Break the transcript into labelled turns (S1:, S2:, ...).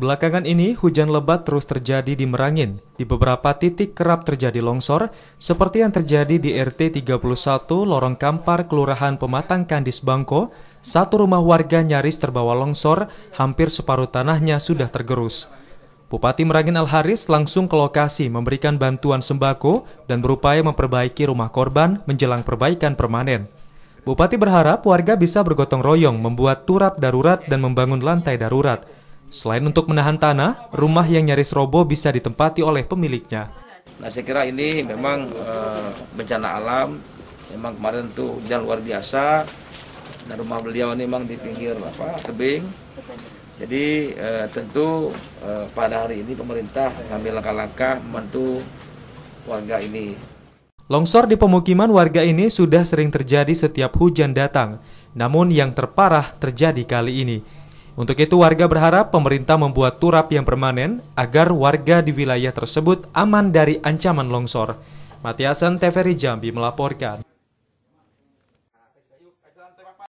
S1: Belakangan ini, hujan lebat terus terjadi di Merangin. Di beberapa titik kerap terjadi longsor, seperti yang terjadi di RT 31 Lorong Kampar, Kelurahan Pematang Kandis Bangko, satu rumah warga nyaris terbawa longsor, hampir separuh tanahnya sudah tergerus. Bupati Merangin Al-Haris langsung ke lokasi memberikan bantuan sembako dan berupaya memperbaiki rumah korban menjelang perbaikan permanen. Bupati berharap warga bisa bergotong royong membuat turap darurat dan membangun lantai darurat. Selain untuk menahan tanah, rumah yang nyaris roboh bisa ditempati oleh pemiliknya.
S2: Nah, saya kira ini memang e, bencana alam, memang kemarin itu hujan luar biasa. Dan rumah beliau ini memang di pinggir apa tebing. Jadi e, tentu e, pada hari ini pemerintah mengambil langkah-langkah membantu warga ini.
S1: Longsor di pemukiman warga ini sudah sering terjadi setiap hujan datang. Namun yang terparah terjadi kali ini. Untuk itu warga berharap pemerintah membuat turap yang permanen agar warga di wilayah tersebut aman dari ancaman longsor. Matiasan TVRI Jambi melaporkan.